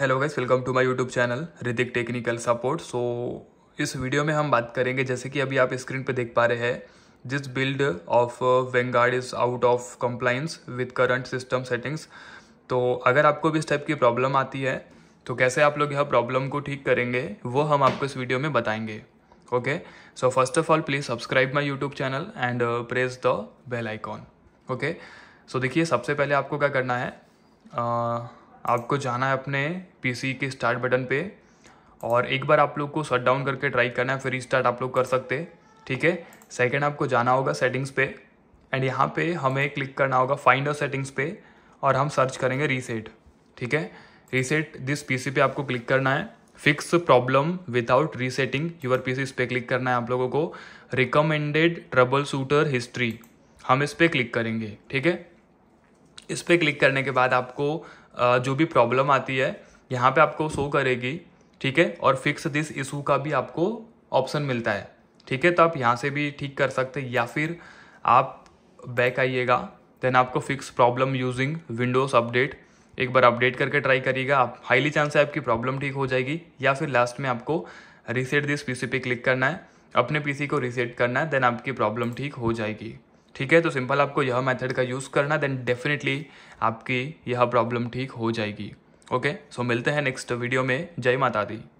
hello guys welcome to my YouTube channel Hrithik technical support so इस video में हम बात करेंगे जैसे कि अभी आप स्क्रीन पर देख पा रहे हैं this build of Vanguard is out of compliance with current system settings तो अगर आपको भी इस टाइप की प्रॉब्लम आती है तो कैसे आप लोग यह प्रॉब्लम को ठीक करेंगे वो हम आपको इस वीडियो में बताएंगे okay so first of all please subscribe my YouTube channel and press the bell icon okay so देखिए सबसे पहले आपको क्या करना है uh, आपको जाना है अपने पीसी के स्टार्ट बटन पे और एक बार आप लोग को शट डाउन करके ट्राई करना है फिर रिस्टार्ट आप लोग कर सकते ठीक है सेकेंड आपको जाना होगा सेटिंग्स पे एंड यहाँ पे हमें क्लिक करना होगा फाइंड और सेटिंग्स पे और हम सर्च करेंगे रीसेट ठीक है रीसेट दिस पीसी पे आपको क्लिक करना है fix problem without resetting your C इस पर क्लिक करना है आप लोगों को रिकमेंडेड ट्रबल शूटर हिस्ट्री हम इस पर क्लिक करेंगे ठीक है इस पर क्लिक करने के बाद आपको जो भी प्रॉब्लम आती है यहाँ पे आपको शो करेगी ठीक है और फिक्स दिस इशू का भी आपको ऑप्शन मिलता है ठीक है तो आप यहाँ से भी ठीक कर सकते हैं या फिर आप बैक आइएगा देन आपको fix problem using Windows update एक बार अपडेट करके ट्राई करिएगा आप हाईली चांस है आपकी प्रॉब्लम ठीक हो जाएगी या फिर लास्ट में आपको रीसेट दिस पीसी पे क्लिक करना है अपने पीसी को रीसेट करना है देन आपकी प्रॉब्लम ठीक हो जाएगी ठीक है तो सिंपल आपको यह मेथड का यूज़ करना देन डेफिनेटली आपकी यह प्रॉब्लम ठीक हो जाएगी ओके सो मिलते हैं नेक्स्ट वीडियो में जय माता दी